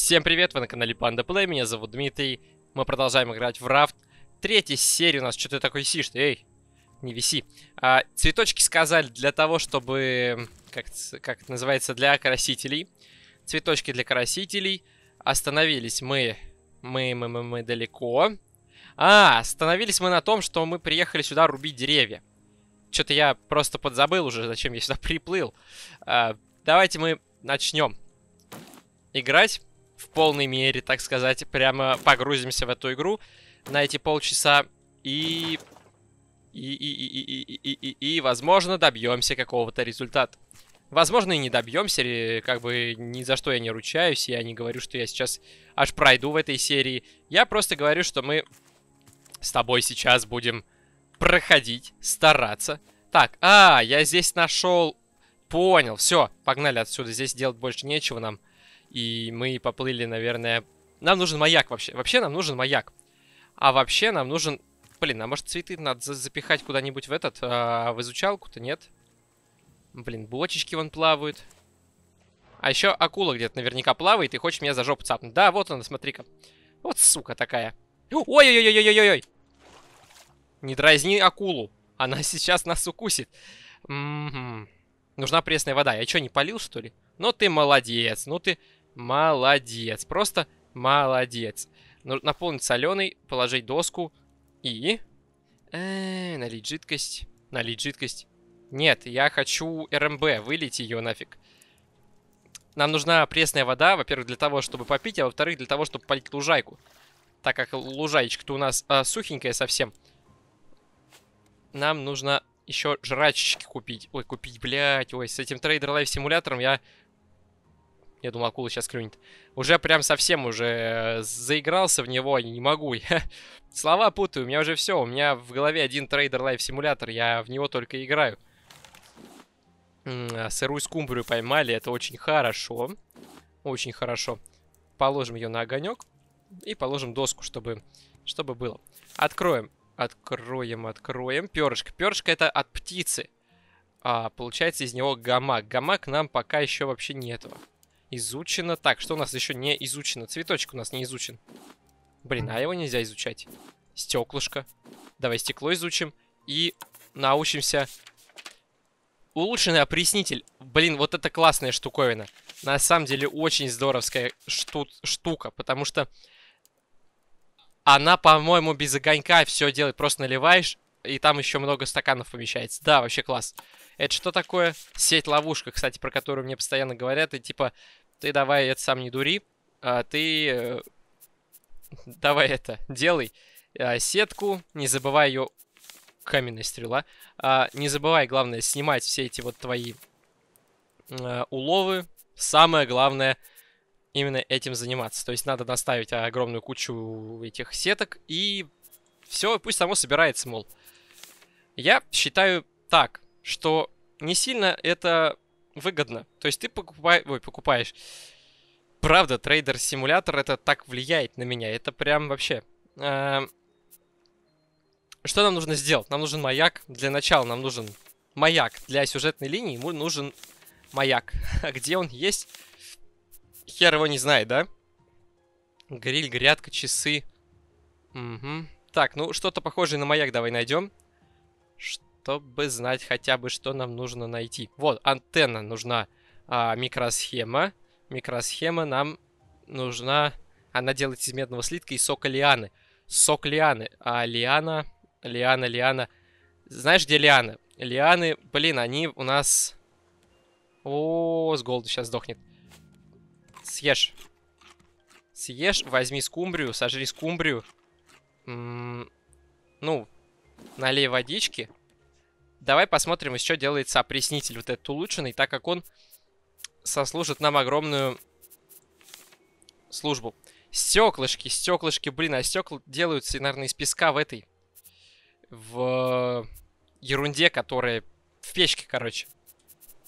Всем привет, вы на канале Panda Play, меня зовут Дмитрий. Мы продолжаем играть в рафт. Третья серия у нас, что ты такой висишь -то? Эй, не виси. А, цветочки сказали для того, чтобы, как, как это называется, для красителей. Цветочки для красителей. Остановились мы, мы, мы, мы, мы далеко. А, остановились мы на том, что мы приехали сюда рубить деревья. Что-то я просто подзабыл уже, зачем я сюда приплыл. А, давайте мы начнем играть в полной мере, так сказать, прямо погрузимся в эту игру на эти полчаса и... И, и, и, и, и, и, и, и возможно, добьемся какого-то результата. Возможно, и не добьемся, как бы ни за что я не ручаюсь, я не говорю, что я сейчас аж пройду в этой серии. Я просто говорю, что мы с тобой сейчас будем проходить, стараться. Так, а, я здесь нашел... Понял, все, погнали отсюда, здесь делать больше нечего нам. И мы поплыли, наверное... Нам нужен маяк вообще. Вообще нам нужен маяк. А вообще нам нужен... Блин, а может цветы надо запихать куда-нибудь в этот... А, в изучалку-то, нет? Блин, бочечки вон плавают. А еще акула где-то наверняка плавает и хочет меня за жопу цапнуть. Да, вот она, смотри-ка. Вот сука такая. Ой-ой-ой-ой-ой-ой-ой. Не дразни акулу. Она сейчас нас укусит. М -м -м. Нужна пресная вода. Я что, не полил, что ли? Ну ты молодец. Ну ты Молодец. Просто молодец. Нужно наполнить соленый, положить доску и... Э, налить жидкость. Налить жидкость. Нет, я хочу РМБ. Вылить ее нафиг. Нам нужна пресная вода, во-первых, для того, чтобы попить, а во-вторых, для того, чтобы полить лужайку. Так как лужаечка-то у нас а, сухенькая совсем. Нам нужно еще жрачечки купить. Ой, купить, блядь. Ой, с этим трейдер лайф симулятором я я думал, акула сейчас клюнет. Уже прям совсем уже э, заигрался в него, а не могу. Я слова путаю, у меня уже все. У меня в голове один трейдер лайф симулятор, я в него только играю. А, сырую скумбрию поймали, это очень хорошо. Очень хорошо. Положим ее на огонек и положим доску, чтобы, чтобы было. Откроем, откроем, откроем. Перышко. Перышко это от птицы. А, получается из него гамак. Гамак нам пока еще вообще нету. Изучено. Так, что у нас еще не изучено? Цветочек у нас не изучен. Блин, а его нельзя изучать. Стеклышко. Давай стекло изучим. И научимся... Улучшенный опреснитель. Блин, вот это классная штуковина. На самом деле очень здоровская шту штука, потому что она, по-моему, без огонька все делает. Просто наливаешь, и там еще много стаканов помещается. Да, вообще класс. Это что такое? Сеть ловушка, кстати, про которую мне постоянно говорят. И типа ты давай это сам не дури, а ты э, давай это, делай э, сетку, не забывай ее, каменная стрела, э, не забывай, главное, снимать все эти вот твои э, уловы, самое главное, именно этим заниматься, то есть надо доставить огромную кучу этих сеток и все, пусть само собирается, мол. Я считаю так, что не сильно это выгодно. То есть ты покупаешь... Ой, покупаешь. Правда, трейдер-симулятор это так влияет на меня. Это прям вообще... Э, что нам нужно сделать? Нам нужен маяк. Для начала нам нужен маяк. Для сюжетной линии ему нужен маяк. А где он есть? Хер его не знает, да? Гриль, грядка, часы. Угу. Так, ну что-то похожее на маяк давай найдем. Что? чтобы знать хотя бы, что нам нужно найти. Вот, антенна нужна, а, микросхема. Микросхема нам нужна... Она делается из медного слитка и сока лианы. Сок лианы. А лиана... Лиана, лиана... Знаешь, где лианы? Лианы, блин, они у нас... О, с голоду сейчас сдохнет. Съешь. Съешь, возьми скумбрию, сожри скумбрию. М -м ну, налей водички. Давай посмотрим еще делается опреснитель вот этот улучшенный, так как он сослужит нам огромную службу. Стеклышки, стеклышки, блин, а стекла делаются, наверное, из песка в этой, в ерунде, которая в печке, короче.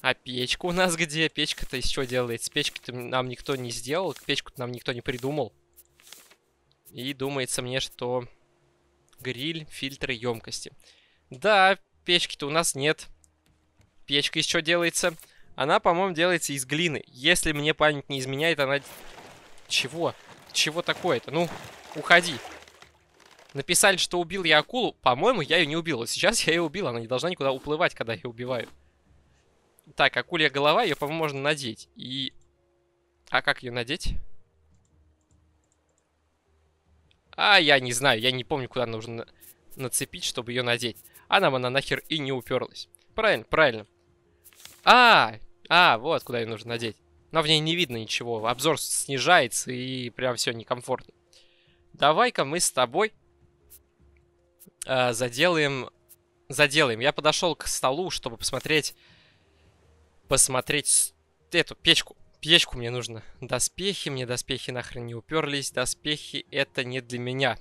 А печка у нас где? Печка-то из чего делается? Печку-то нам никто не сделал, печку-то нам никто не придумал. И думается мне, что гриль, фильтры, емкости. Да, печки-то у нас нет. Печка из чего делается? Она, по-моему, делается из глины. Если мне память не изменяет, она... Чего? Чего такое-то? Ну, уходи. Написали, что убил я акулу. По-моему, я ее не убил. Сейчас я ее убил. Она не должна никуда уплывать, когда я убиваю. Так, акулья голова. Ее, по-моему, можно надеть. И... А как ее надеть? А, я не знаю. Я не помню, куда нужно нацепить, чтобы ее надеть а нам она нахер и не уперлась. Правильно, правильно. А, а, вот куда ее нужно надеть. Но в ней не видно ничего, обзор снижается и прям все некомфортно. Давай-ка мы с тобой э, заделаем... Заделаем. Я подошел к столу, чтобы посмотреть... Посмотреть эту печку. Печку мне нужно. Доспехи, мне доспехи нахрен не уперлись. Доспехи это не для меня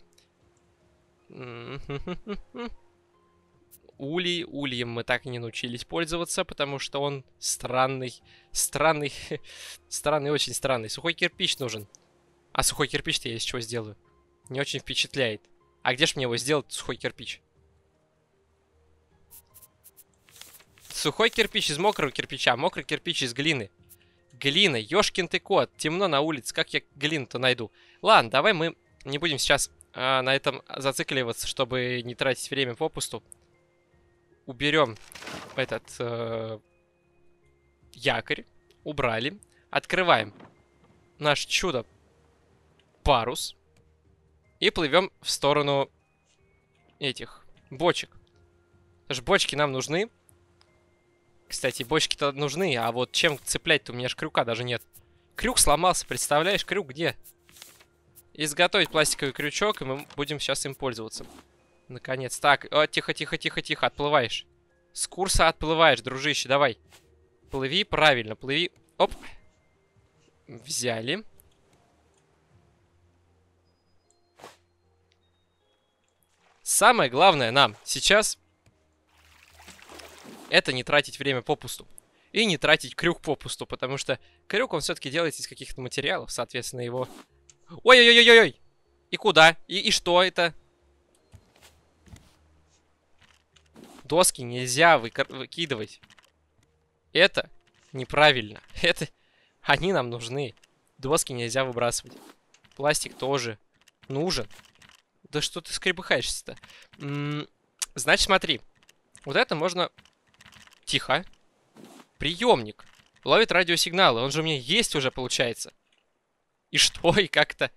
улей. Ульем мы так и не научились пользоваться, потому что он странный. Странный. странный, очень странный. Сухой кирпич нужен. А сухой кирпич-то я из чего сделаю? Не очень впечатляет. А где же мне его сделать, сухой кирпич? Сухой кирпич из мокрого кирпича, а мокрый кирпич из глины. Глина, ёшкин ты кот, темно на улице, как я глину-то найду? Ладно, давай мы не будем сейчас а, на этом зацикливаться, чтобы не тратить время попусту уберем этот э, якорь. Убрали. Открываем наш чудо парус. И плывем в сторону этих бочек. Потому что бочки нам нужны. Кстати, бочки-то нужны, а вот чем цеплять-то у меня же крюка даже нет. Крюк сломался, представляешь, крюк где? Изготовить пластиковый крючок, и мы будем сейчас им пользоваться. Наконец. Так, а, тихо, тихо, тихо, тихо, отплываешь. С курса отплываешь, дружище, давай. Плыви правильно, плыви. Оп. Взяли. Самое главное нам сейчас это не тратить время попусту. И не тратить крюк попусту, потому что крюк он все-таки делается из каких-то материалов, соответственно, его... Ой-ой-ой-ой-ой! И куда? И, и что это? Доски нельзя выкидывать. Это неправильно. Это... Они нам нужны. Доски нельзя выбрасывать. Пластик тоже нужен. Да что ты скребыхаешься-то? Значит, смотри. Вот это можно... Тихо. Приемник. Ловит радиосигналы. Он же у меня есть уже, получается. И что, и как-то...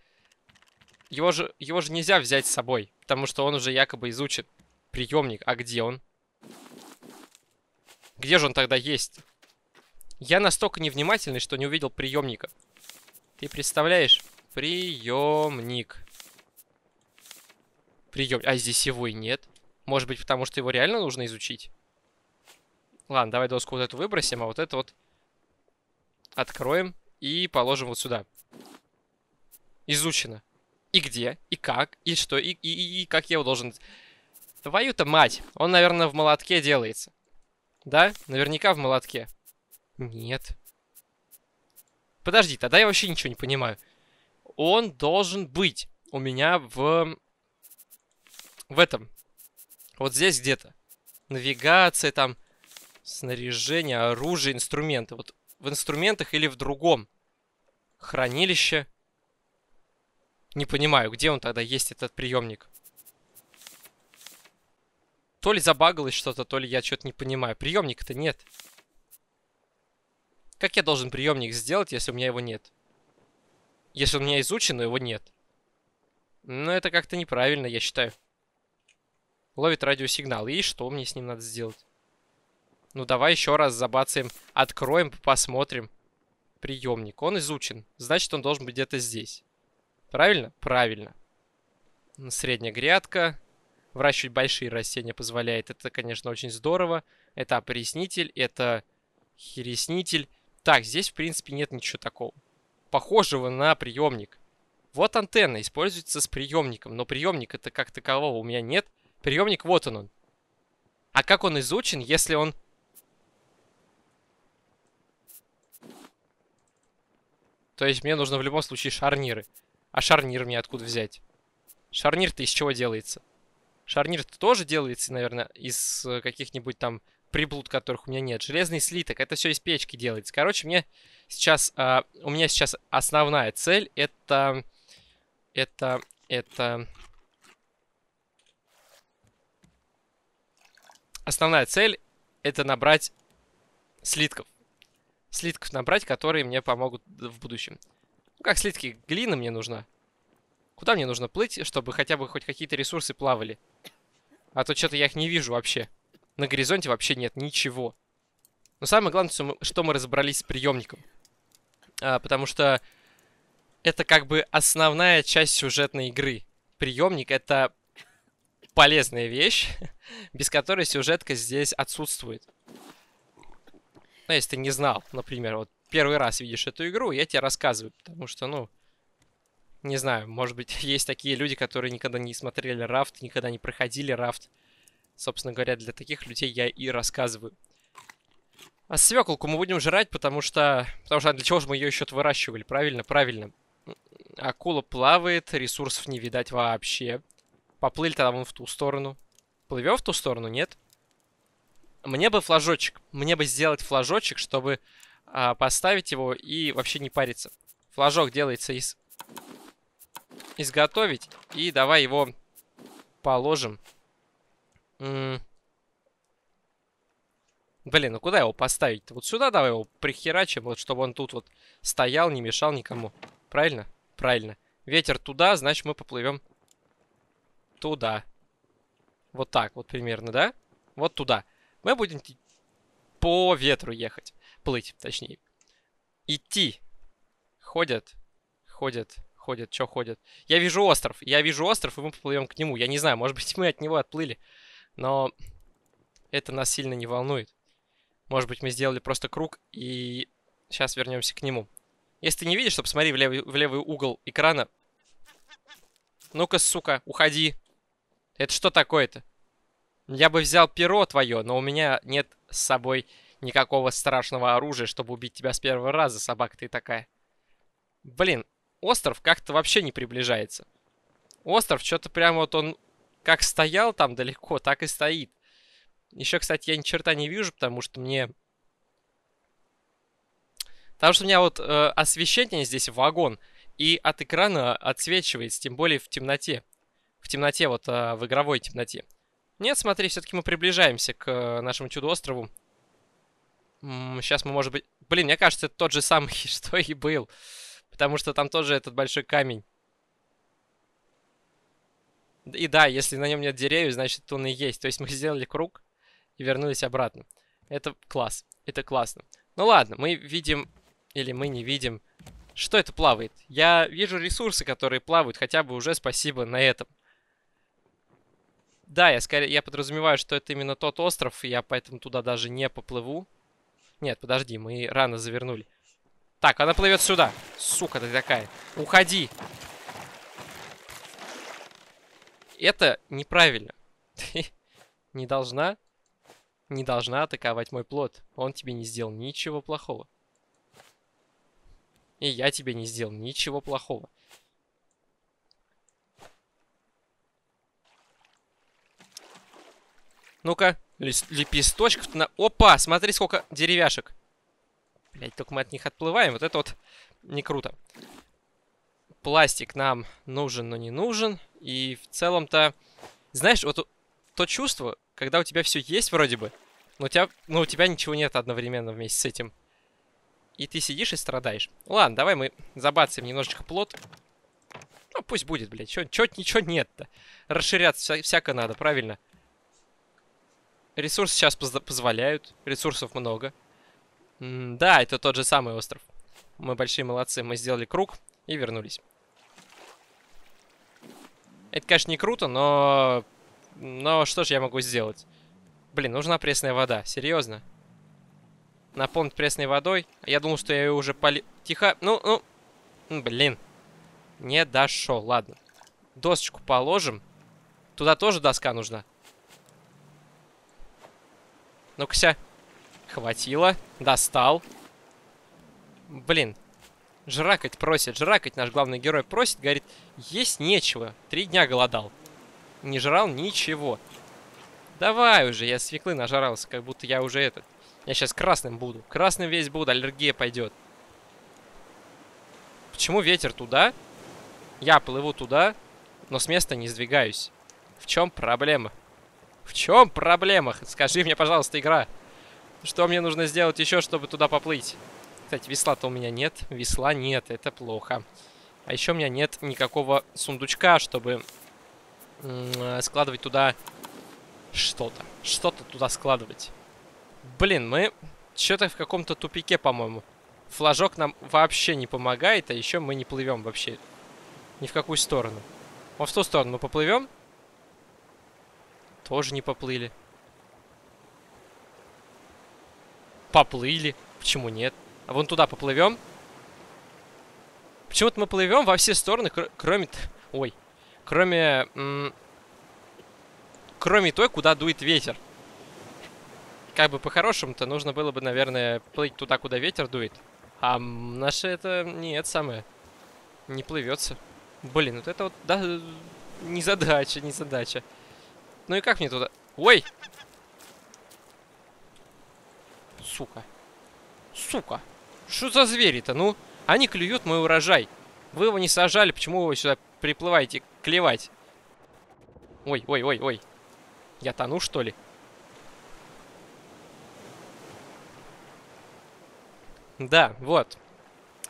Его же, его же нельзя взять с собой, потому что он уже якобы изучит приемник. А где он? Где же он тогда есть? Я настолько невнимательный, что не увидел приемника. Ты представляешь? Приемник. Приемник. А здесь его и нет. Может быть, потому что его реально нужно изучить? Ладно, давай доску вот эту выбросим, а вот это вот откроем и положим вот сюда. Изучено. И где, и как, и что, и, и, и как я его должен... Твою-то мать! Он, наверное, в молотке делается. Да? Наверняка в молотке. Нет. Подожди, тогда я вообще ничего не понимаю. Он должен быть у меня в... В этом. Вот здесь где-то. Навигация там, снаряжение, оружие, инструменты. Вот в инструментах или в другом. Хранилище. Не понимаю, где он тогда есть, этот приемник. То ли забагалось что-то, то ли я что-то не понимаю. Приемника-то нет. Как я должен приемник сделать, если у меня его нет? Если у меня изучен, но его нет. Но ну, это как-то неправильно, я считаю. Ловит радиосигнал. И что мне с ним надо сделать? Ну давай еще раз забацаем. Откроем, посмотрим. Приемник. Он изучен. Значит, он должен быть где-то здесь. Правильно? Правильно. Средняя грядка выращивать большие растения позволяет. Это, конечно, очень здорово. Это опреснитель, это хереснитель. Так, здесь, в принципе, нет ничего такого. Похожего на приемник. Вот антенна используется с приемником, но приемник это как такового у меня нет. Приемник, вот он он. А как он изучен, если он... То есть мне нужно в любом случае шарниры. А шарнир мне откуда взять? Шарнир-то из чего делается? Шарнир -то тоже делается, наверное, из э, каких-нибудь там приблуд, которых у меня нет. Железный слиток, это все из печки делается. Короче, мне сейчас, э, у меня сейчас основная цель это, это, это... Основная цель это набрать слитков. Слитков набрать, которые мне помогут в будущем. Ну, как слитки, глина мне нужна. Куда мне нужно плыть, чтобы хотя бы хоть какие-то ресурсы плавали? А то что-то я их не вижу вообще. На горизонте вообще нет ничего. Но самое главное, что мы, разобрались с приемником. А, потому что это как бы основная часть сюжетной игры. Приемник — это полезная вещь, без которой сюжетка здесь отсутствует. Ну, если ты не знал, например, вот первый раз видишь эту игру, я тебе рассказываю, потому что, ну, не знаю, может быть, есть такие люди, которые никогда не смотрели рафт, никогда не проходили рафт. Собственно говоря, для таких людей я и рассказываю. А свеколку мы будем жрать, потому что... Потому что а для чего же мы ее еще выращивали? Правильно, правильно. Акула плавает, ресурсов не видать вообще. Поплыли тогда вон в ту сторону. Плывем в ту сторону, нет? Мне бы флажочек. Мне бы сделать флажочек, чтобы а, поставить его и вообще не париться. Флажок делается из изготовить. И давай его положим. Блин, ну куда его поставить Вот сюда давай его прихерачим, вот чтобы он тут вот стоял, не мешал никому. Правильно? Правильно. Ветер туда, значит мы поплывем туда. Вот так вот примерно, да? Вот туда. Мы будем по ветру ехать. Плыть, точнее. Идти. Ходят. Ходят ходят, что ходят. Я вижу остров, я вижу остров, и мы поплывем к нему. Я не знаю, может быть, мы от него отплыли, но это нас сильно не волнует. Может быть, мы сделали просто круг, и сейчас вернемся к нему. Если ты не видишь, то посмотри в левый, в левый угол экрана. Ну-ка, сука, уходи. Это что такое-то? Я бы взял перо твое, но у меня нет с собой никакого страшного оружия, чтобы убить тебя с первого раза, собака ты такая. Блин, остров как-то вообще не приближается. Остров что-то прям вот он как стоял там далеко, так и стоит. Еще, кстати, я ни черта не вижу, потому что мне... Потому что у меня вот э, освещение здесь вагон, и от экрана отсвечивается, тем более в темноте. В темноте, вот э, в игровой темноте. Нет, смотри, все-таки мы приближаемся к э, нашему чудо-острову. Сейчас мы, может быть... Блин, мне кажется, это тот же самый, что и был потому что там тоже этот большой камень. И да, если на нем нет деревьев, значит он и есть. То есть мы сделали круг и вернулись обратно. Это класс. Это классно. Ну ладно, мы видим, или мы не видим, что это плавает. Я вижу ресурсы, которые плавают, хотя бы уже спасибо на этом. Да, я, скорее, я подразумеваю, что это именно тот остров, и я поэтому туда даже не поплыву. Нет, подожди, мы рано завернули. Так, она плывет сюда. Сука ты такая. Уходи. Это неправильно. Ты не должна... Не должна атаковать мой плод. Он тебе не сделал ничего плохого. И я тебе не сделал ничего плохого. Ну-ка, лепесточков-то на... Опа, смотри, сколько деревяшек. Блять, только мы от них отплываем. Вот это вот не круто. Пластик нам нужен, но не нужен. И в целом-то... Знаешь, вот то чувство, когда у тебя все есть вроде бы, но у тебя, но у тебя ничего нет одновременно вместе с этим. И ты сидишь и страдаешь. Ладно, давай мы забацаем немножечко плод. Ну, пусть будет, блядь. Чё, чё, ничего нет-то. Расширяться вся, всяко надо, правильно? Ресурсы сейчас поз позволяют. Ресурсов много. М да, это тот же самый остров. Мы большие молодцы, мы сделали круг и вернулись. Это, конечно, не круто, но... Но что же я могу сделать? Блин, нужна пресная вода, серьезно. Наполнить пресной водой. Я думал, что я ее уже поли... Тихо, ну, ну... Блин. Не дошел, ладно. Досочку положим. Туда тоже доска нужна. Ну-ка, Хватило. Достал. Блин. Жракать просит. Жракать наш главный герой просит. Говорит, есть нечего. Три дня голодал. Не жрал ничего. Давай уже, я свеклы нажрался, как будто я уже этот. Я сейчас красным буду. Красным весь буду, аллергия пойдет. Почему ветер туда? Я плыву туда, но с места не сдвигаюсь. В чем проблема? В чем проблема? Скажи мне, пожалуйста, игра. Что мне нужно сделать еще, чтобы туда поплыть? Кстати, весла-то у меня нет. Весла нет, это плохо. А еще у меня нет никакого сундучка, чтобы складывать туда что-то. Что-то туда складывать. Блин, мы что-то в каком-то тупике, по-моему. Флажок нам вообще не помогает, а еще мы не плывем вообще. Ни в какую сторону. Во в ту сторону мы поплывем? Тоже не поплыли. Поплыли. Почему нет? А вон туда поплывем. Почему-то мы плывем во все стороны, кр кроме... Ой. Кроме... Кроме той, куда дует ветер. Как бы по-хорошему-то нужно было бы, наверное, плыть туда, куда ветер дует. А наше это... Нет, самое. Не плывется. Блин, вот это вот... Да, э, не задача, не задача. Ну и как мне туда... Ой! Сука. Сука. Что за звери-то, ну? Они клюют мой урожай. Вы его не сажали, почему вы сюда приплываете клевать? Ой, ой, ой, ой. Я тону, что ли? Да, вот.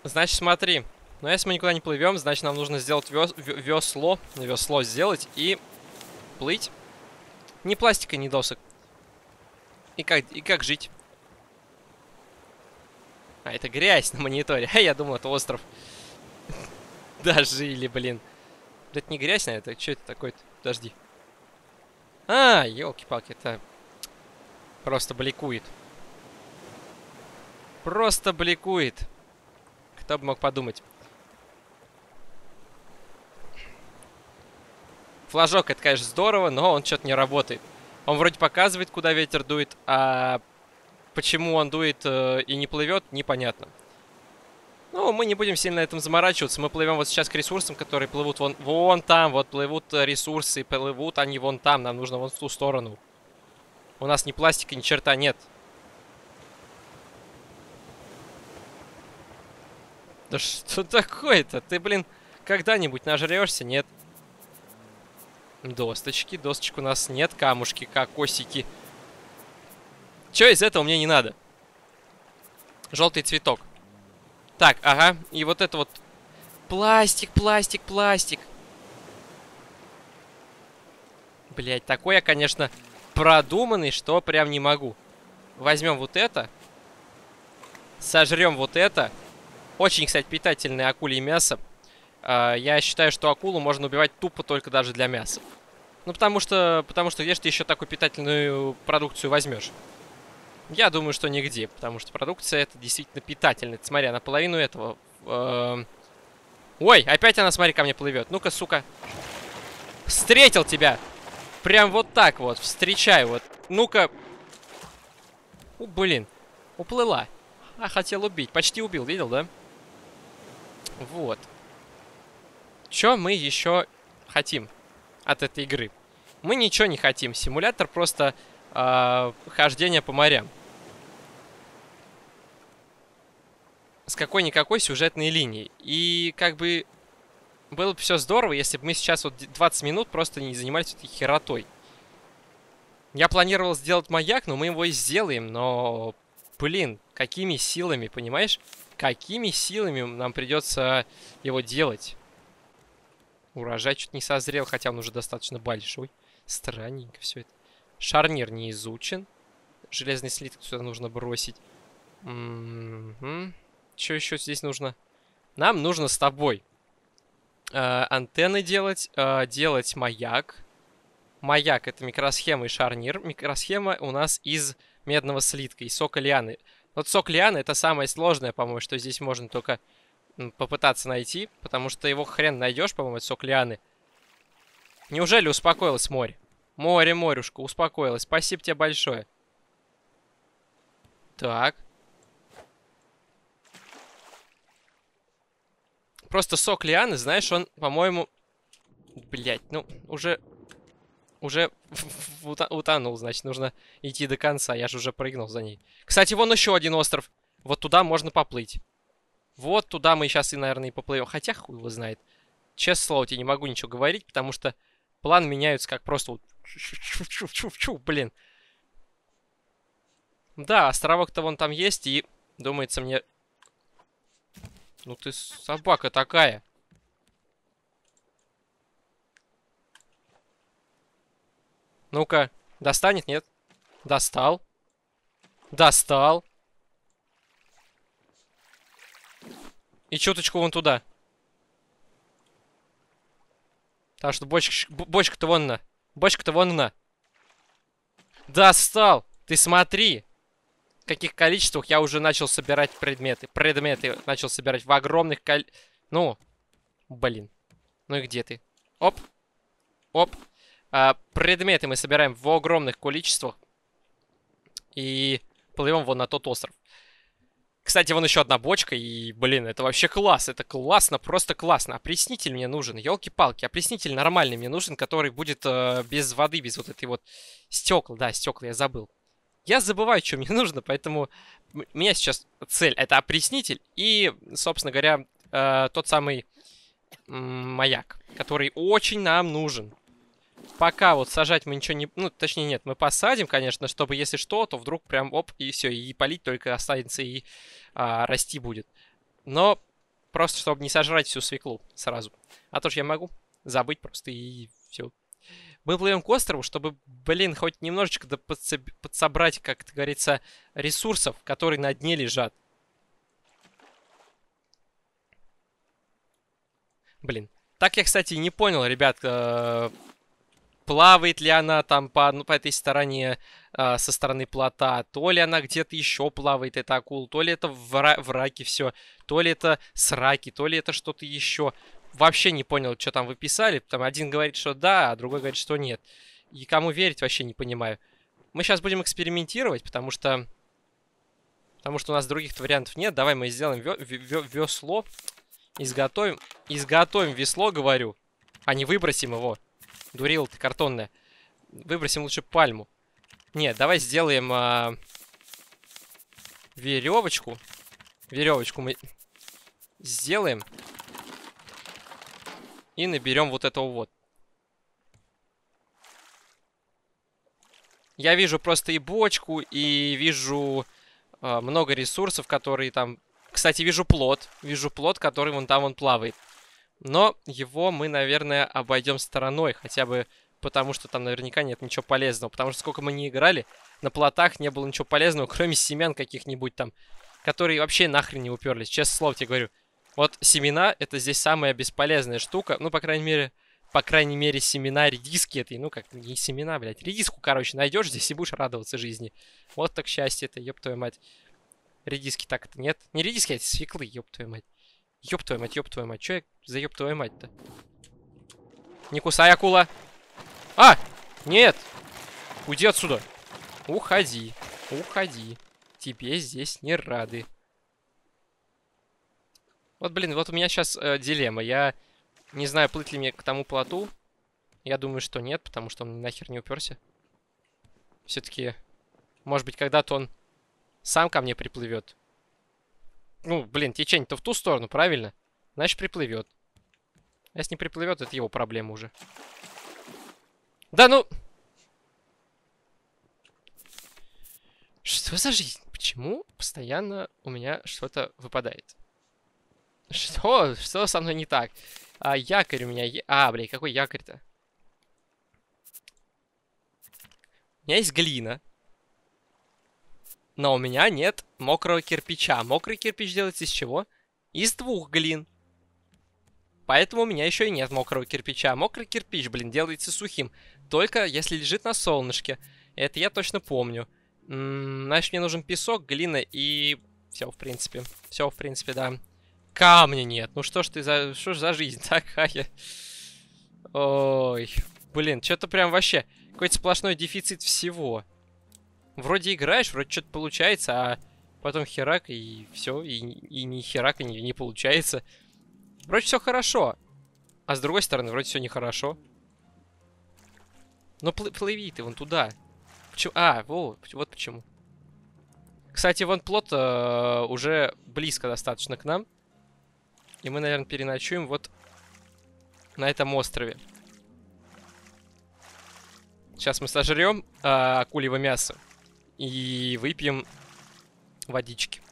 Значит, смотри. Но ну, если мы никуда не плывем, значит, нам нужно сделать вес весло. Весло сделать и плыть. Ни пластика, ни досок. И как, и как жить? А, это грязь на мониторе. Я думал, это остров. Дожили, блин. Это не грязь, наверное, это что это такое-то? Подожди. А, елки-палки, это просто бликует. Просто бликует. Кто бы мог подумать. Флажок, это, конечно, здорово, но он что-то не работает. Он вроде показывает, куда ветер дует, а Почему он дует э, и не плывет, непонятно. Ну, мы не будем сильно на этом заморачиваться. Мы плывем вот сейчас к ресурсам, которые плывут вон, вон там. Вот плывут э, ресурсы, плывут они вон там. Нам нужно вон в ту сторону. У нас ни пластика, ни черта нет. Да что такое-то? Ты, блин, когда-нибудь нажрешься? Нет. Досточки. Досточек у нас нет. Камушки, кокосики. Кокосики. Что из этого мне не надо? Желтый цветок. Так, ага. И вот это вот... Пластик, пластик, пластик. Блять, такой я, конечно, продуманный, что прям не могу. Возьмем вот это. Сожрем вот это. Очень, кстати, питательное акулье мясо. Uh, я считаю, что акулу можно убивать тупо только даже для мяса. Ну, потому что, потому что где же ты еще такую питательную продукцию возьмешь? Я думаю, что нигде, потому что продукция это действительно питательная. Ты на половину этого... Эм, Ой, опять она, смотри, ко мне плывет. Ну-ка, сука. Встретил тебя! Прям вот так вот, встречай вот. Ну-ка. О, блин, уплыла. А, хотел убить. Почти убил, видел, да? Вот. Чё мы еще хотим от этой игры? Мы ничего не хотим. Симулятор просто э, хождение по морям. с какой-никакой сюжетной линией. И как бы было бы все здорово, если бы мы сейчас вот 20 минут просто не занимались этой херотой. Я планировал сделать маяк, но мы его и сделаем, но... Блин, какими силами, понимаешь? Какими силами нам придется его делать? Урожай чуть не созрел, хотя он уже достаточно большой. Странненько все это. Шарнир не изучен. Железный слиток сюда нужно бросить. М м-м-м. Что еще здесь нужно? Нам нужно с тобой э, антенны делать, э, делать маяк. Маяк — это микросхема и шарнир. Микросхема у нас из медного слитка, и сока лианы. Вот сок лианы — это самое сложное, по-моему, что здесь можно только попытаться найти, потому что его хрен найдешь, по-моему, сок лианы. Неужели успокоилось море? Море, морюшка, успокоилось. Спасибо тебе большое. Так. Просто сок лианы, знаешь, он, по-моему... Блять, ну, уже... Уже утонул, значит, нужно идти до конца. Я же уже прыгнул за ней. Кстати, вон еще один остров. Вот туда можно поплыть. Вот туда мы сейчас и, наверное, и поплывем. Хотя хуй его знает. Честное слово, тебе не могу ничего говорить, потому что план меняются как просто вот... чу чу чу чу блин. Да, островок-то вон там есть, и, думается, мне ну ты собака такая. Ну-ка, достанет, нет? Достал. Достал. И чуточку вон туда. Так что бочка, бочка-то вон она. Бочка-то вон она. Достал! Ты смотри! каких количествах я уже начал собирать предметы. Предметы начал собирать в огромных коль... Ну, блин. Ну и где ты? Оп. Оп. А, предметы мы собираем в огромных количествах. И плывем вон на тот остров. Кстати, вон еще одна бочка, и, блин, это вообще класс, это классно, просто классно. Опреснитель мне нужен, елки-палки, опреснитель нормальный мне нужен, который будет э, без воды, без вот этой вот стекла, да, стекла я забыл я забываю, что мне нужно, поэтому у меня сейчас цель — это опреснитель и, собственно говоря, э, тот самый маяк, который очень нам нужен. Пока вот сажать мы ничего не... Ну, точнее, нет, мы посадим, конечно, чтобы, если что, то вдруг прям оп, и все, и полить только останется, и а, расти будет. Но просто, чтобы не сожрать всю свеклу сразу. А то ж я могу забыть просто и все, мы плывем к острову, чтобы, блин, хоть немножечко да подсобрать, как это говорится, ресурсов, которые на дне лежат. Блин. Так я, кстати, не понял, ребят, э, плавает ли она там по, ну, по этой стороне, э, со стороны плота, то ли она где-то еще плавает, эта акула, то ли это в, ра в раке все, то ли это сраки, то ли это что-то еще вообще не понял, что там вы писали. Там один говорит, что да, а другой говорит, что нет. И кому верить, вообще не понимаю. Мы сейчас будем экспериментировать, потому что... Потому что у нас других вариантов нет. Давай мы сделаем ве весло. Изготовим... Изготовим весло, говорю. А не выбросим его. Дурил ты картонная. Выбросим лучше пальму. Нет, давай сделаем... А... Веревочку. Веревочку мы сделаем. И наберем вот этого вот. Я вижу просто и бочку, и вижу э, много ресурсов, которые там... Кстати, вижу плод. Вижу плод, который вон там он плавает. Но его мы, наверное, обойдем стороной. Хотя бы потому, что там наверняка нет ничего полезного. Потому что сколько мы не играли, на плотах не было ничего полезного, кроме семян каких-нибудь там. Которые вообще нахрен не уперлись. Честное слово тебе говорю. Вот семена это здесь самая бесполезная штука. Ну, по крайней мере, по крайней мере, семена редиски этой, ну как, не семена, блядь, редиску, короче, найдешь здесь и будешь радоваться жизни. Вот так счастье это, ёб твою мать. Редиски так это нет. Не редиски, а свеклы, ёб твою мать. Ёб твою мать, ёб твою мать. Чё я за ёб твою мать-то? Не кусай, акула. А! Нет! Уйди отсюда. Уходи. Уходи. Тебе здесь не рады. Вот, блин, вот у меня сейчас э, дилемма. Я не знаю, плыть ли мне к тому плоту. Я думаю, что нет, потому что он нахер не уперся. Все-таки, может быть, когда-то он сам ко мне приплывет. Ну, блин, течение-то в ту сторону, правильно? Значит, приплывет. А если не приплывет, это его проблема уже. Да ну... Что за жизнь? Почему постоянно у меня что-то выпадает? Что? Что со мной не так? А, якорь у меня... А, блин, какой якорь-то? У меня есть глина. Но у меня нет мокрого кирпича. Мокрый кирпич делается из чего? Из двух глин. Поэтому у меня еще и нет мокрого кирпича. Мокрый кирпич, блин, делается сухим. Только если лежит на солнышке. Это я точно помню. М -м, значит, мне нужен песок, глина и... Все, в принципе. Все, в принципе, да. Камня нет. Ну что ж ты за... Что ж за жизнь такая? Ой. Блин, что-то прям вообще... Какой-то сплошной дефицит всего. Вроде играешь, вроде что-то получается, а потом херак и все, и, и ни херак и не, не получается. Вроде все хорошо, а с другой стороны, вроде все нехорошо. Но ну, пл плыви ты вон туда. Почему? А, во, вот почему. Кстати, вон плот э, уже близко достаточно к нам. И мы, наверное, переночуем вот на этом острове. Сейчас мы сожрем э, а, акулево мясо и выпьем водички.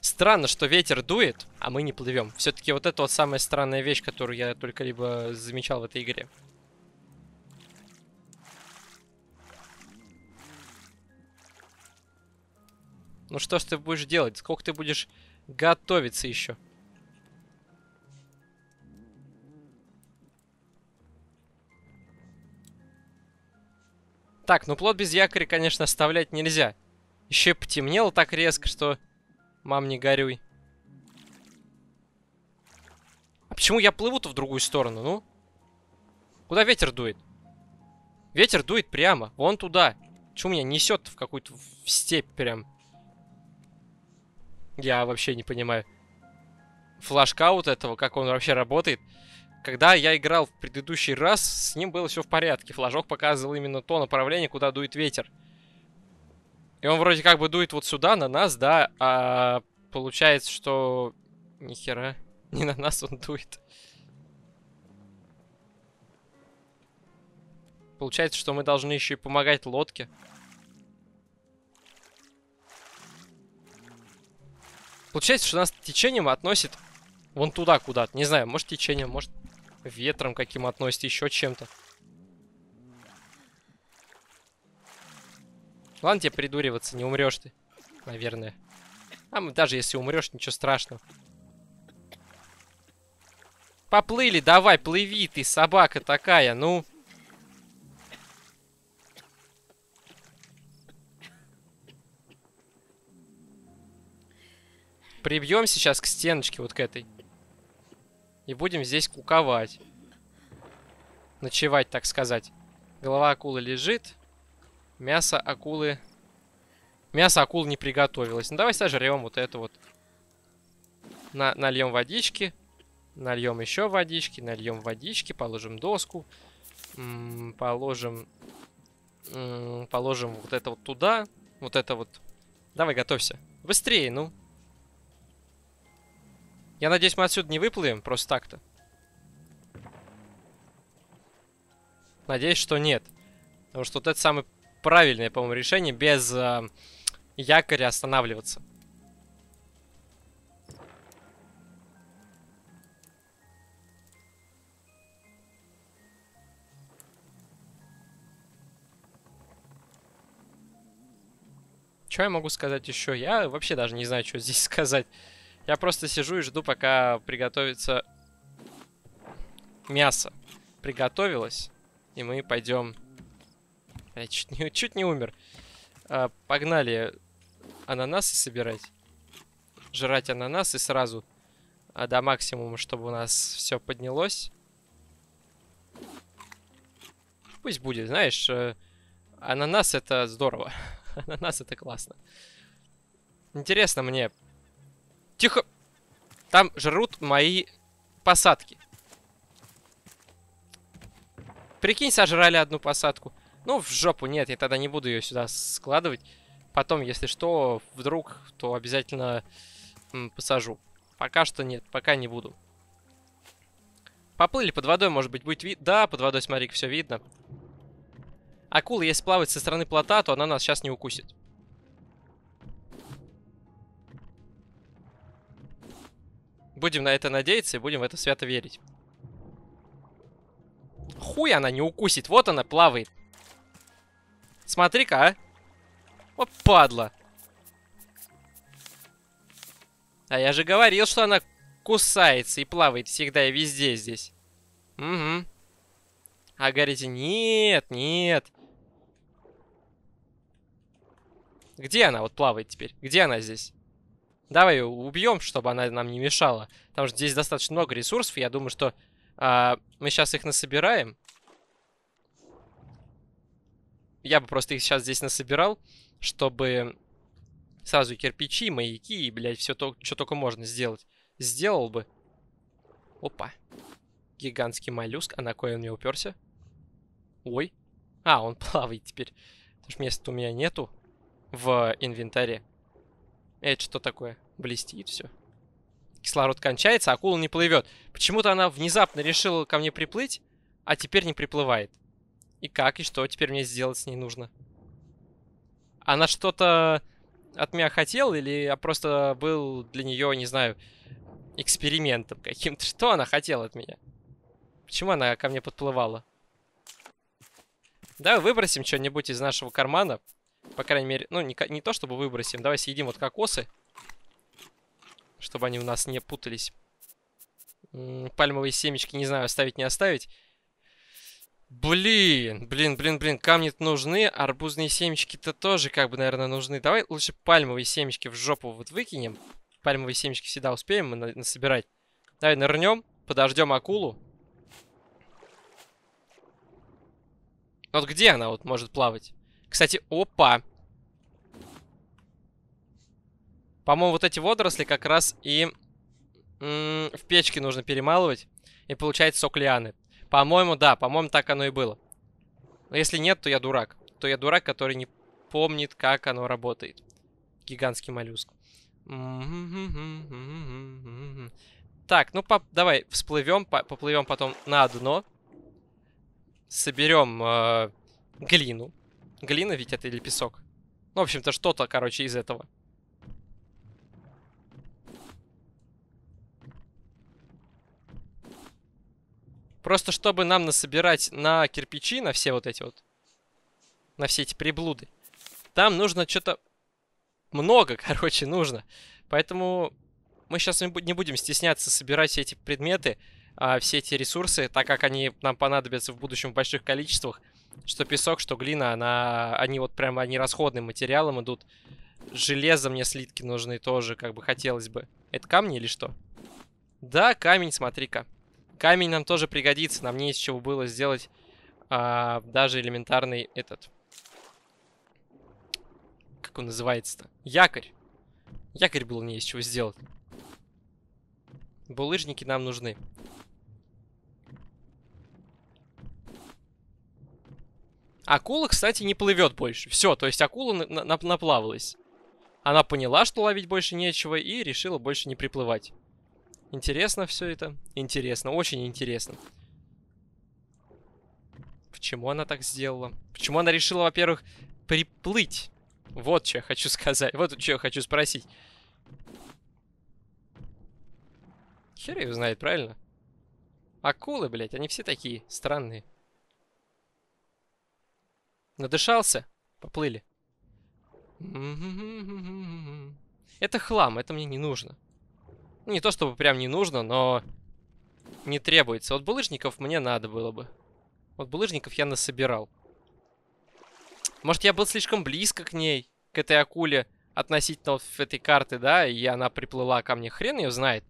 Странно, что ветер дует, а мы не плывем. Все-таки вот это вот самая странная вещь, которую я только-либо замечал в этой игре. Ну что ж ты будешь делать? Сколько ты будешь Готовится еще. Так, ну плод без якоря, конечно, оставлять нельзя. Еще и потемнело так резко, что... Мам, не горюй. А почему я плыву-то в другую сторону, ну? Куда ветер дует? Ветер дует прямо, вон туда. Чего меня несет в какую-то степь прям? Я вообще не понимаю. Флашкаут этого, как он вообще работает. Когда я играл в предыдущий раз, с ним было все в порядке. Флажок показывал именно то направление, куда дует ветер. И он вроде как бы дует вот сюда, на нас, да, а получается, что... Нихера, не на нас он дует. Получается, что мы должны еще и помогать лодке. Получается, что нас течением относит вон туда куда-то. Не знаю, может течением, может ветром каким относит, еще чем-то. Ладно тебе придуриваться, не умрешь ты, наверное. А мы даже если умрешь, ничего страшного. Поплыли, давай, плыви ты, собака такая, ну... прибьем сейчас к стеночке вот к этой. И будем здесь куковать. Ночевать, так сказать. Голова акулы лежит. Мясо акулы... Мясо акул не приготовилось. Ну, давай сожрем вот это вот. На нальем водички. Нальем еще водички. Нальем водички. Положим доску. положим... положим вот это вот туда. Вот это вот. Давай, готовься. Быстрее, ну. Я надеюсь, мы отсюда не выплывем просто так-то. Надеюсь, что нет. Потому что вот это самое правильное, по-моему, решение без э, якоря останавливаться. Что я могу сказать еще? Я вообще даже не знаю, что здесь сказать. Я просто сижу и жду, пока приготовится мясо. Приготовилось. И мы пойдем... Я чуть не, чуть не умер. А, погнали ананасы собирать. Жрать ананасы сразу. А до максимума, чтобы у нас все поднялось. Пусть будет, знаешь, э, ананас это здорово. ананас это классно. Интересно мне, Тихо! Там жрут мои посадки. Прикинь, сожрали одну посадку. Ну, в жопу, нет, я тогда не буду ее сюда складывать. Потом, если что, вдруг, то обязательно м, посажу. Пока что нет, пока не буду. Поплыли под водой, может быть, будет вид... Да, под водой, смотри, все видно. Акула, если плавать со стороны плота, то она нас сейчас не укусит. будем на это надеяться и будем в это свято верить. Хуй она не укусит. Вот она плавает. Смотри-ка, а. Вот падла. А я же говорил, что она кусается и плавает всегда и везде здесь. Угу. А говорите, нет, нет. Где она вот плавает теперь? Где она здесь? Давай убьем, чтобы она нам не мешала. Потому что здесь достаточно много ресурсов. Я думаю, что а, мы сейчас их насобираем. Я бы просто их сейчас здесь насобирал, чтобы сразу и кирпичи, и маяки, и, блядь, все то, что только можно сделать. Сделал бы. Опа. Гигантский моллюск. А на кой он мне уперся? Ой. А, он плавает теперь. Потому что места у меня нету в инвентаре. Это что такое? Блестит все. Кислород кончается, акула не плывет. Почему-то она внезапно решила ко мне приплыть, а теперь не приплывает. И как, и что теперь мне сделать с ней нужно? Она что-то от меня хотела, или я просто был для нее, не знаю, экспериментом каким-то? Что она хотела от меня? Почему она ко мне подплывала? Да, выбросим что-нибудь из нашего кармана. По крайней мере, ну, не, не то чтобы выбросим. Давай съедим вот кокосы. Чтобы они у нас не путались. пальмовые семечки, не знаю, оставить, не оставить. Блин, блин, блин, блин, камни -то нужны, арбузные семечки-то тоже как бы, наверное, нужны. Давай лучше пальмовые семечки в жопу вот выкинем. Пальмовые семечки всегда успеем мы насобирать. Давай нырнем, подождем акулу. Вот где она вот может плавать? Кстати, опа. По-моему, вот эти водоросли как раз и в печке нужно перемалывать. И получается сок лианы. По-моему, да. По-моему, так оно и было. Но если нет, то я дурак. То я дурак, который не помнит, как оно работает. Гигантский моллюск. Так, ну пап, давай всплывем, по поплывем потом на дно. Соберем э, глину. Глина ведь это или песок? Ну, в общем-то, что-то, короче, из этого. Просто чтобы нам насобирать на кирпичи, на все вот эти вот, на все эти приблуды, там нужно что-то много, короче, нужно. Поэтому мы сейчас не будем стесняться собирать все эти предметы, а, все эти ресурсы, так как они нам понадобятся в будущем в больших количествах. Что песок, что глина, она, они вот прям, они расходным материалом идут. Железо мне слитки нужны тоже, как бы хотелось бы. Это камни или что? Да, камень, смотри-ка. Камень нам тоже пригодится, нам не из чего было сделать а, даже элементарный этот. Как он называется-то? Якорь. Якорь был не из чего сделать. Булыжники нам нужны. Акула, кстати, не плывет больше. Все, то есть акула на на наплавалась. Она поняла, что ловить больше нечего, и решила больше не приплывать. Интересно все это. Интересно, очень интересно. Почему она так сделала? Почему она решила, во-первых, приплыть? Вот что я хочу сказать. Вот что я хочу спросить. Хер его знает, правильно? Акулы, блядь, они все такие странные. Надышался? Поплыли. Это хлам, это мне не нужно. Ну, не то чтобы прям не нужно, но не требуется. Вот булыжников мне надо было бы. Вот булыжников я насобирал. Может, я был слишком близко к ней, к этой акуле, относительно вот этой карты, да, и она приплыла ко мне. Хрен ее знает.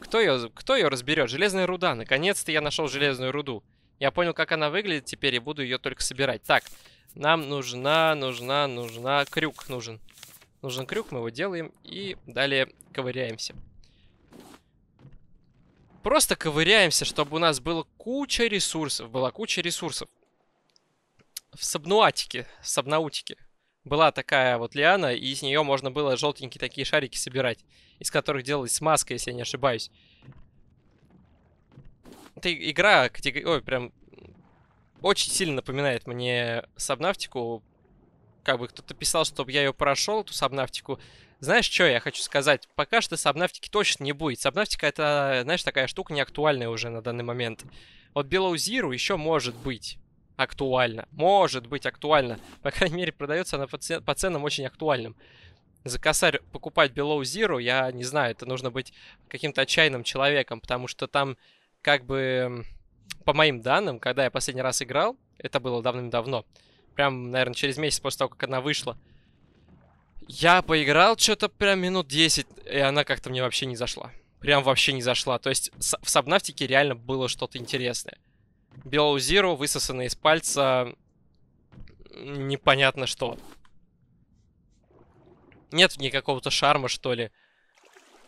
Кто ее, кто ее разберет? Железная руда. Наконец-то я нашел железную руду. Я понял, как она выглядит теперь и буду ее только собирать. Так, нам нужна, нужна, нужна... Крюк нужен. Нужен крюк, мы его делаем и далее ковыряемся. Просто ковыряемся, чтобы у нас было куча ресурсов. Была куча ресурсов. В сабнуатике, сабнаутике была такая вот лиана, и из нее можно было желтенькие такие шарики собирать, из которых делалась смазка, если я не ошибаюсь эта игра категори... Ой, прям очень сильно напоминает мне Сабнафтику. Как бы кто-то писал, чтобы я ее прошел, эту Сабнафтику. Знаешь, что я хочу сказать? Пока что Сабнафтики точно не будет. Сабнафтика это, знаешь, такая штука неактуальная уже на данный момент. Вот Below Zero еще может быть актуально. Может быть актуально. По крайней мере, продается она по, цен по ценам очень актуальным. За косарь покупать Below Zero, я не знаю, это нужно быть каким-то отчаянным человеком, потому что там как бы по моим данным, когда я последний раз играл, это было давным-давно, прям, наверное, через месяц после того, как она вышла, я поиграл что-то прям минут 10, и она как-то мне вообще не зашла. Прям вообще не зашла. То есть в Сабнафтике реально было что-то интересное. Белоу Zero высосано из пальца непонятно что. Нет никакого то шарма, что ли.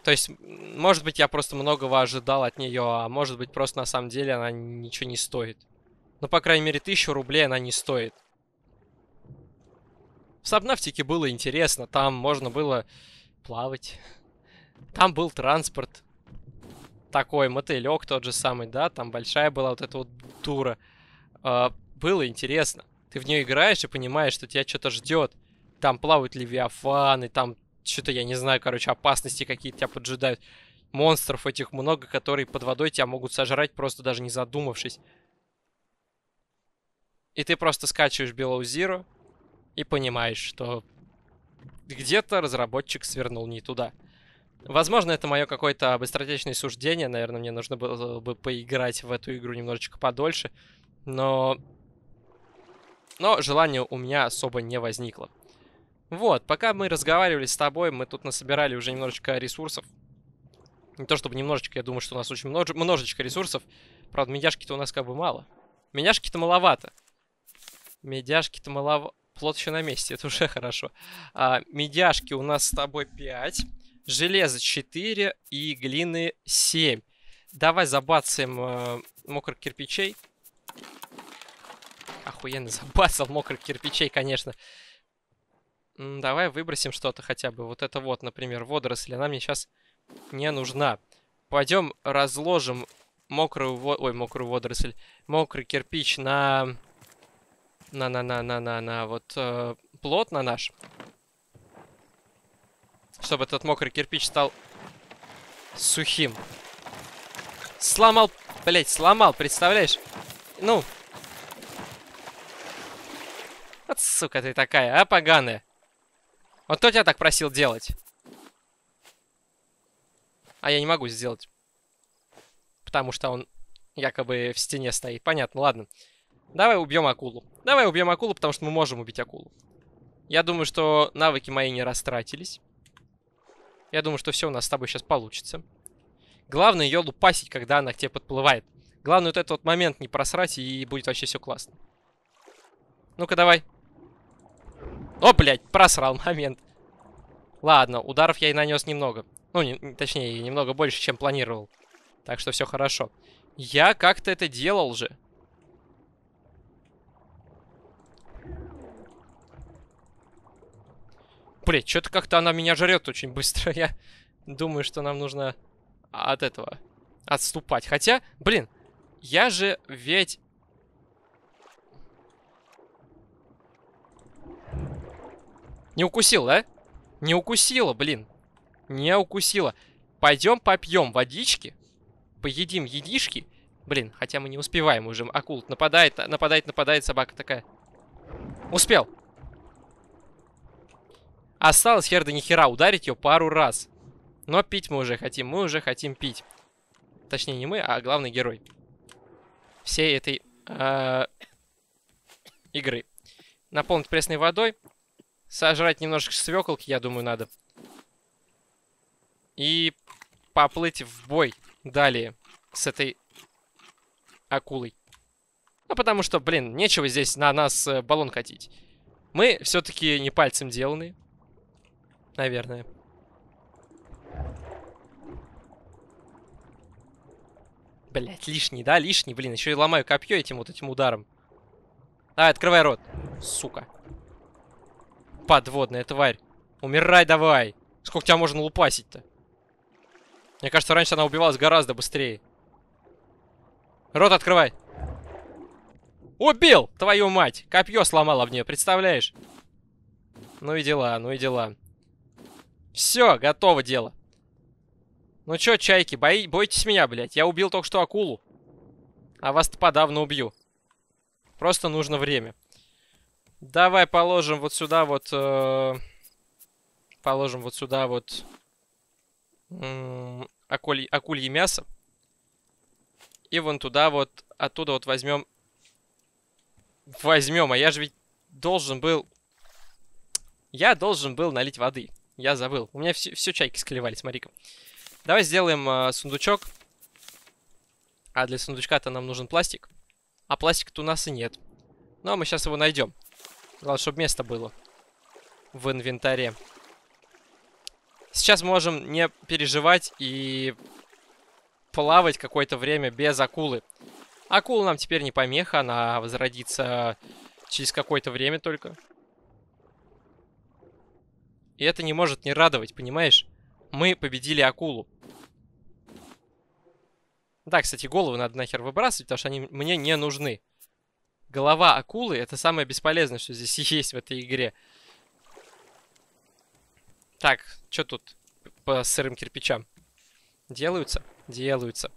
То есть, может быть, я просто многого ожидал от нее, а может быть, просто на самом деле она ничего не стоит. Но, ну, по крайней мере, тысячу рублей она не стоит. В Сабнафтике было интересно, там можно было плавать. Там был транспорт. Такой мотылек тот же самый, да, там большая была вот эта вот дура, Э, было интересно. Ты в нее играешь и понимаешь, что тебя что-то ждет. Там плавают левиафаны, там что-то я не знаю, короче, опасности какие-то тебя поджидают. Монстров этих много, которые под водой тебя могут сожрать, просто даже не задумавшись. И ты просто скачиваешь Below Zero и понимаешь, что где-то разработчик свернул не туда. Возможно, это мое какое-то быстротечное суждение. Наверное, мне нужно было бы поиграть в эту игру немножечко подольше. Но... Но желания у меня особо не возникло. Вот, пока мы разговаривали с тобой, мы тут насобирали уже немножечко ресурсов. Не то чтобы немножечко, я думаю, что у нас очень множ множечко ресурсов. Правда, медяшки-то у нас как бы мало. Медяшки-то маловато. Медяшки-то маловато. Плод еще на месте, это уже хорошо. А, медяшки у нас с тобой 5. Железо 4 и глины 7. Давай забацаем э, мокрых кирпичей. Охуенно забацал мокрых кирпичей, конечно. Конечно. Давай выбросим что-то хотя бы. Вот это вот, например, водоросли, Она мне сейчас не нужна. Пойдем разложим мокрую, вод, ой, мокрую водоросль, мокрый кирпич на... На-на-на-на-на-на, вот э, плот на наш. Чтобы этот мокрый кирпич стал сухим. Сломал, блять, сломал, представляешь? Ну. Вот сука ты такая, а поганая. Вот кто тебя так просил делать? А я не могу сделать. Потому что он якобы в стене стоит. Понятно, ладно. Давай убьем акулу. Давай убьем акулу, потому что мы можем убить акулу. Я думаю, что навыки мои не растратились. Я думаю, что все у нас с тобой сейчас получится. Главное ее лупасить, когда она к тебе подплывает. Главное вот этот вот момент не просрать, и будет вообще все классно. Ну-ка, давай. О, блядь, просрал момент. Ладно, ударов я и нанес немного. Ну, не, точнее, немного больше, чем планировал. Так что все хорошо. Я как-то это делал же. Блядь, что-то как-то она меня жрет очень быстро. Я думаю, что нам нужно от этого отступать. Хотя, блин, я же ведь Не укусил, да? А? Не укусила, блин. Не укусила. Пойдем попьем водички. Поедим едишки. Блин, хотя мы не успеваем уже. Акул нападает, нападает, нападает собака такая. Успел. Осталось хер да ударить ее пару раз. Но пить мы уже хотим. Мы уже хотим пить. Точнее, не мы, а главный герой. Всей этой э, игры. Наполнить пресной водой. Сожрать немножко свеколки, я думаю, надо. И поплыть в бой далее с этой акулой. Ну, потому что, блин, нечего здесь на нас э, баллон катить. Мы все-таки не пальцем деланы. Наверное. Блять, лишний, да? Лишний, блин. Еще и ломаю копье этим вот этим ударом. А, открывай рот. Сука. Подводная тварь. Умирай давай. Сколько тебя можно лупасить-то? Мне кажется, раньше она убивалась гораздо быстрее. Рот открывай. Убил! Твою мать! Копье сломала в нее, представляешь? Ну и дела, ну и дела. Все, готово дело. Ну чё, чайки, бои... бойтесь меня, блядь. Я убил только что акулу. А вас-то подавно убью. Просто нужно время. Давай положим вот сюда вот... Э, положим вот сюда вот... Э, акулье мясо. И вон туда вот... Оттуда вот возьмем... Возьмем, а я же ведь должен был... Я должен был налить воды. Я забыл. У меня все, все чайки склевали, смотри-ка. Давай сделаем э, сундучок. А для сундучка-то нам нужен пластик. А пластика-то у нас и нет. Но мы сейчас его найдем. Главное, чтобы место было в инвентаре. Сейчас можем не переживать и плавать какое-то время без акулы. Акула нам теперь не помеха, она возродится через какое-то время только. И это не может не радовать, понимаешь? Мы победили акулу. Да, кстати, головы надо нахер выбрасывать, потому что они мне не нужны. Голова акулы — это самое бесполезное, что здесь есть в этой игре. Так, что тут по сырым кирпичам? Делаются? Делаются.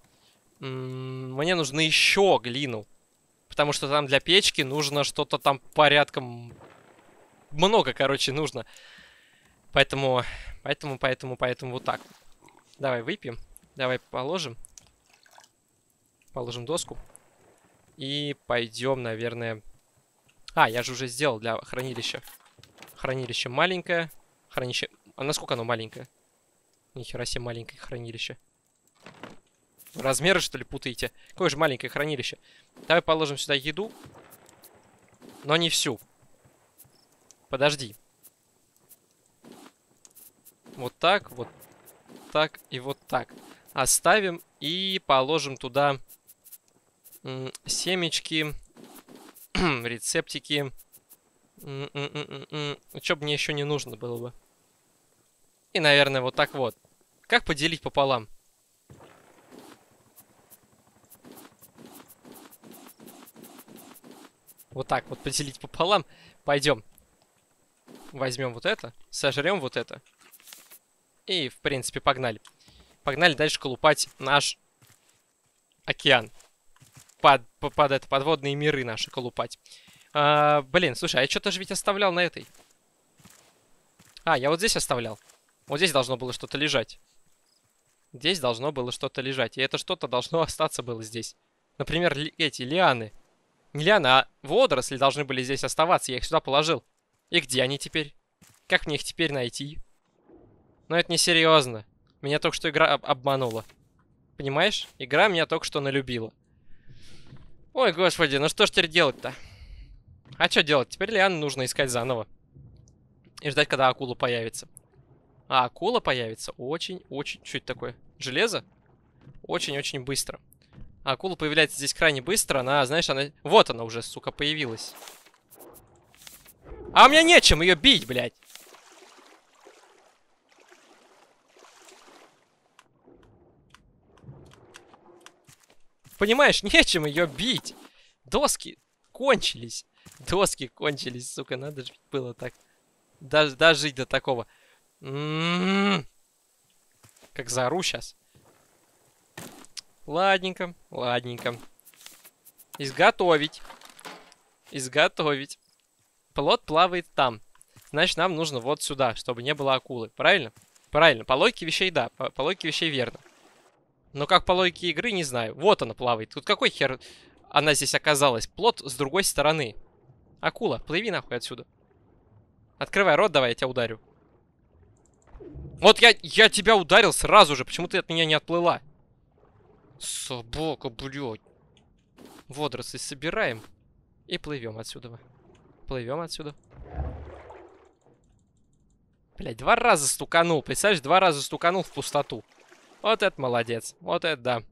М-м, мне нужно еще глину. Потому что там для печки нужно что-то там порядком... Много, короче, нужно. Поэтому, поэтому, поэтому, поэтому вот так. Давай выпьем. Давай положим. Положим доску. И пойдем, наверное... А, я же уже сделал для хранилища. Хранилище маленькое. Хранилище... А насколько оно маленькое? Нихера себе маленькое хранилище. Размеры, что ли, путаете? Какое же маленькое хранилище? Давай положим сюда еду. Но не всю. Подожди. Вот так, вот так и вот так. Оставим и положим туда семечки, рецептики. Что бы мне еще не нужно было бы? И, наверное, вот так вот. Как поделить пополам? Вот так вот поделить пополам. Пойдем. Возьмем вот это, сожрем вот это. И, в принципе, погнали. Погнали дальше колупать наш океан под, под это, подводные миры наши колупать. А, блин, слушай, а я что-то же ведь оставлял на этой. А, я вот здесь оставлял. Вот здесь должно было что-то лежать. Здесь должно было что-то лежать. И это что-то должно остаться было здесь. Например, ли, эти лианы. Не лианы, а водоросли должны были здесь оставаться. Я их сюда положил. И где они теперь? Как мне их теперь найти? Но это не серьезно Меня только что игра об обманула. Понимаешь? Игра меня только что налюбила. Ой, господи, ну что ж теперь делать-то? А что делать? Теперь Лиан нужно искать заново. И ждать, когда акула появится. А акула появится очень-очень... чуть это такое? Железо? Очень-очень быстро. А акула появляется здесь крайне быстро. Она, знаешь, она... Вот она уже, сука, появилась. А у меня нечем ее бить, блядь. Понимаешь, нечем ее бить. Доски кончились. Доски кончились, сука, надо же было так. Даже дожить до такого. М -м -м. Как заору сейчас. Ладненько, ладненько. Изготовить. Изготовить. Плод плавает там. Значит, нам нужно вот сюда, чтобы не было акулы. Правильно? Правильно. По логике вещей, да. По, по логике вещей верно. Но как по логике игры, не знаю. Вот она плавает. Тут какой хер она здесь оказалась? Плод с другой стороны. Акула, плыви нахуй отсюда. Открывай рот, давай, я тебя ударю. Вот я, я тебя ударил сразу же. Почему ты от меня не отплыла? Собака, блядь. Водоросли собираем. И плывем отсюда. Плывем отсюда. Блять, два раза стуканул. Представляешь, два раза стуканул в пустоту. Вот это молодец. Вот это да.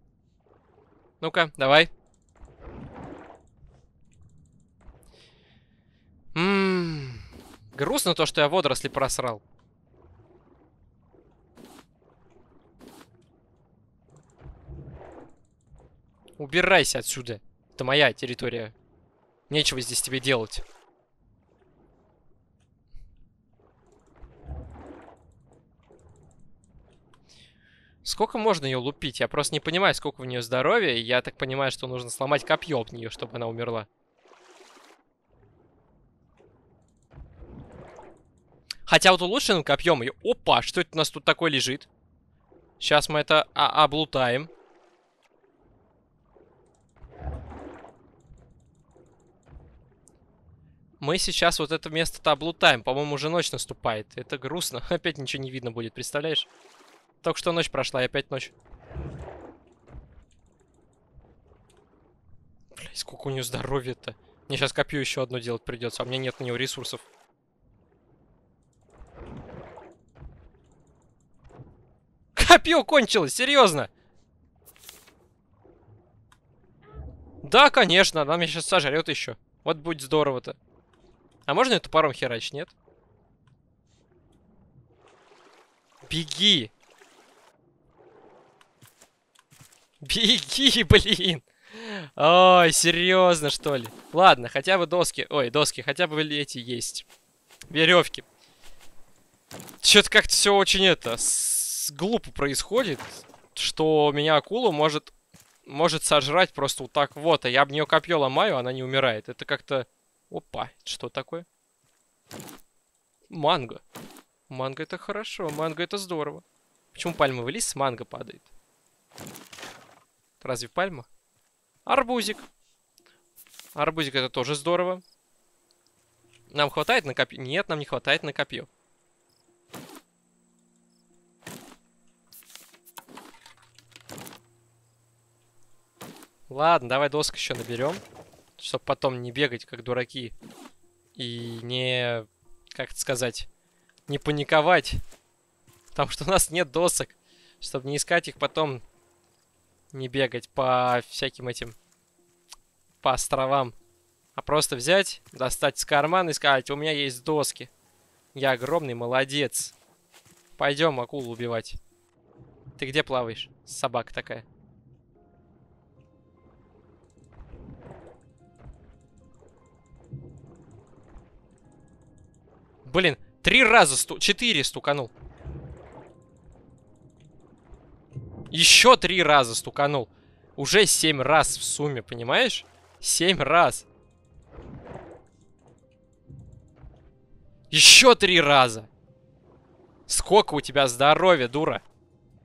Ну-ка, давай. Ммм. Грустно то, что я водоросли просрал. Убирайся отсюда. Это моя территория. Нечего здесь тебе делать. Сколько можно ее лупить? Я просто не понимаю, сколько в нее здоровья. И я так понимаю, что нужно сломать копье об нее, чтобы она умерла. Хотя вот улучшенным копьем ее... Опа, что это у нас тут такое лежит? Сейчас мы это облутаем. Мы сейчас вот это место-то облутаем. По-моему, уже ночь наступает. Это грустно. Опять ничего не видно будет, представляешь? Только что ночь прошла, и опять ночь. Блять, сколько у нее здоровья-то. Мне сейчас копью еще одно делать придется, а у меня нет на него ресурсов. Копье кончилось, серьезно? Да, конечно, она меня сейчас сожрет еще. Вот будет здорово-то. А можно это паром херач, нет? Беги! Беги, блин! Ой, серьезно, что ли? Ладно, хотя бы доски... Ой, доски, хотя бы эти есть. Веревки. Чё-то как-то все очень это... С... Глупо происходит, что меня акула может... Может сожрать просто вот так вот. А я об нее копье ломаю, она не умирает. Это как-то... Опа, что такое? Манго. Манго это хорошо, манго это здорово. Почему пальмовый лист с манго падает? Разве пальма? Арбузик. Арбузик это тоже здорово. Нам хватает на копье? Нет, нам не хватает на копье. Ладно, давай досок еще наберем, чтобы потом не бегать как дураки и не, как это сказать, не паниковать, потому что у нас нет досок, чтобы не искать их потом не бегать по всяким этим... По островам. А просто взять, достать из кармана и сказать, у меня есть доски. Я огромный молодец. Пойдем акулу убивать. Ты где плаваешь? Собака такая. Блин, три раза сту... Четыре стуканул. Еще три раза стуканул. Уже семь раз в сумме, понимаешь? Семь раз. Еще три раза. Сколько у тебя здоровья, дура?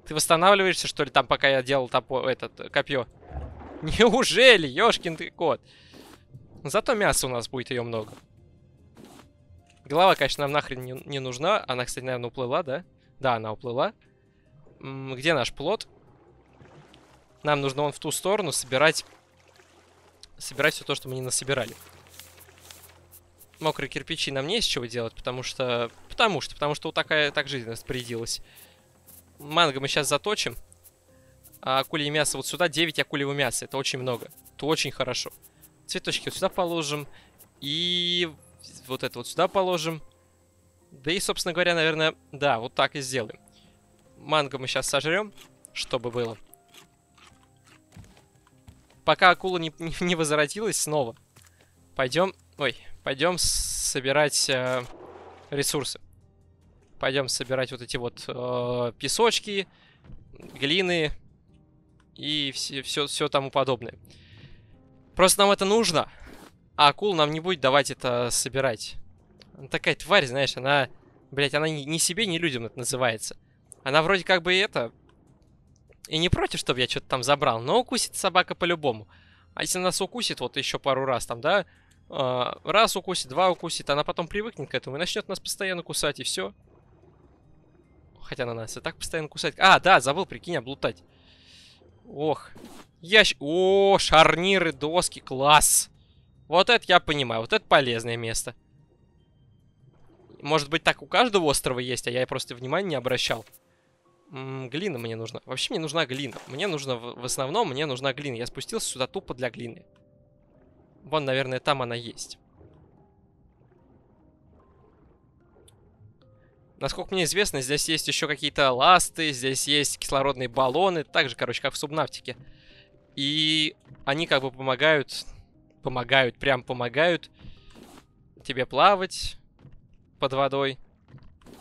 Ты восстанавливаешься, что ли, там, пока я делал топо этот копье? Неужели, ёшкин ты кот? Зато мяса у нас будет ее много. Голова, конечно, нам нахрен не, не нужна. Она, кстати, наверное, уплыла, да? Да, она уплыла. М где наш плод? Нам нужно вон в ту сторону собирать... Собирать все то, что мы не насобирали. Мокрые кирпичи нам не из чего делать, потому что... Потому что, потому что вот такая так жизнь распорядилась. Манго мы сейчас заточим. А акулье мясо вот сюда, 9 акульего мяса. Это очень много. Это очень хорошо. Цветочки вот сюда положим. И вот это вот сюда положим. Да и, собственно говоря, наверное, да, вот так и сделаем. Манго мы сейчас сожрем, чтобы было пока акула не, не, не возвратилась снова, пойдем... Ой, пойдем собирать э, ресурсы. Пойдем собирать вот эти вот э, песочки, глины и все, все, все тому подобное. Просто нам это нужно, а акула нам не будет давать это собирать. Она такая тварь, знаешь, она... Блять, она не, не себе, не людям это называется. Она вроде как бы это и не против, чтобы я что-то там забрал, но укусит собака по-любому. А если нас укусит вот еще пару раз там, да, а, раз укусит, два укусит, она потом привыкнет к этому и начнет нас постоянно кусать, и все. Хотя на нас и так постоянно кусать. А, да, забыл, прикинь, облутать. Ох. Ящ... О, шарниры, доски, класс. Вот это я понимаю, вот это полезное место. Может быть, так у каждого острова есть, а я просто внимания не обращал глина мне нужна. Вообще мне нужна глина. Мне нужно, в основном, мне нужна глина. Я спустился сюда тупо для глины. Вон, наверное, там она есть. Насколько мне известно, здесь есть еще какие-то ласты, здесь есть кислородные баллоны, так же, короче, как в субнавтике. И они как бы помогают, помогают, прям помогают тебе плавать под водой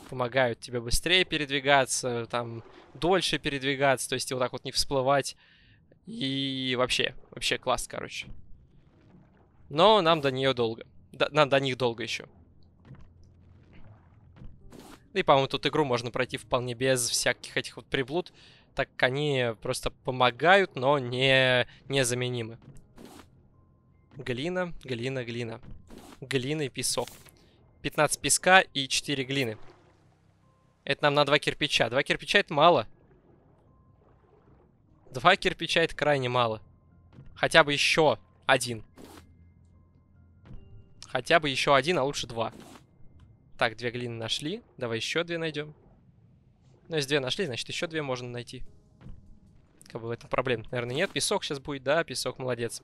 помогают тебе быстрее передвигаться, там, дольше передвигаться, то есть вот так вот не всплывать. И вообще, вообще класс, короче. Но нам до нее долго. До, нам до них долго еще. и, по-моему, тут игру можно пройти вполне без всяких этих вот приблуд, так как они просто помогают, но не незаменимы. Глина, глина, глина. Глина и песок. 15 песка и 4 глины. Это нам на два кирпича. Два кирпича это мало. Два кирпича это крайне мало. Хотя бы еще один. Хотя бы еще один, а лучше два. Так, две глины нашли. Давай еще две найдем. Ну, если две нашли, значит, еще две можно найти. Как бы в этом проблем, наверное, нет. Песок сейчас будет, да, песок, молодец.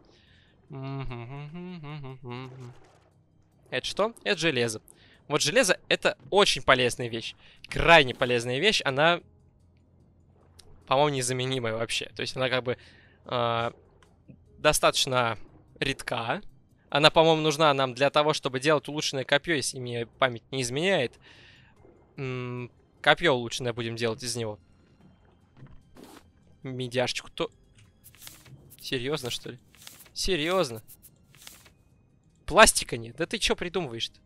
Это что? Это железо. Вот железо это очень полезная вещь. Крайне полезная вещь. Она, по-моему, незаменимая вообще. То есть она как бы э, достаточно редка. Она, по-моему, нужна нам для того, чтобы делать улучшенное копье, если мне память не изменяет. М -м копье улучшенное будем делать из него. Медяшечку то... Серьезно, что ли? Серьезно? Пластика нет? Да ты что придумываешь-то?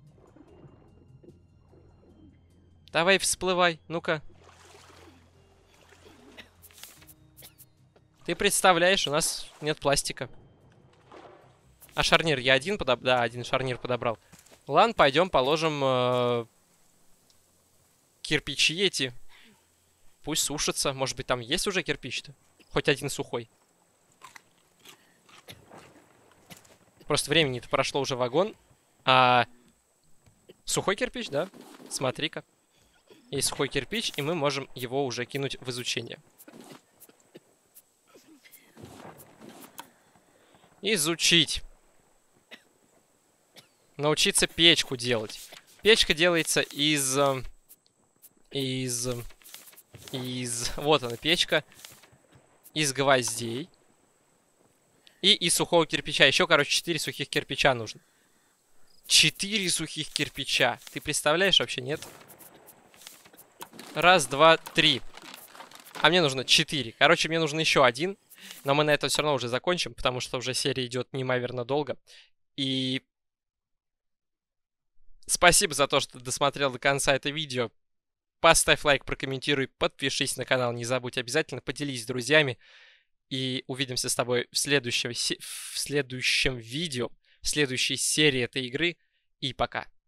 Давай всплывай, ну-ка. Ты представляешь, у нас нет пластика. А шарнир я один подобрал? Да, один шарнир подобрал. Ладно, пойдем положим э -э кирпичи эти. Пусть сушатся. Может быть, там есть уже кирпич-то? Хоть один сухой. Просто времени-то прошло уже вагон. А... Сухой кирпич, да? Смотри-ка есть сухой кирпич, и мы можем его уже кинуть в изучение. Изучить. Научиться печку делать. Печка делается из... Э, из... Э, из... Вот она, печка. Из гвоздей. И из сухого кирпича. Еще, короче, 4 сухих кирпича нужно. 4 сухих кирпича. Ты представляешь вообще, нет? Нет. Раз, два, три. А мне нужно четыре. Короче, мне нужно еще один. Но мы на этом все равно уже закончим, потому что уже серия идет неимоверно долго. И спасибо за то, что досмотрел до конца это видео. Поставь лайк, прокомментируй, подпишись на канал, не забудь обязательно, поделись с друзьями. И увидимся с тобой в следующем, в следующем видео, в следующей серии этой игры. И пока.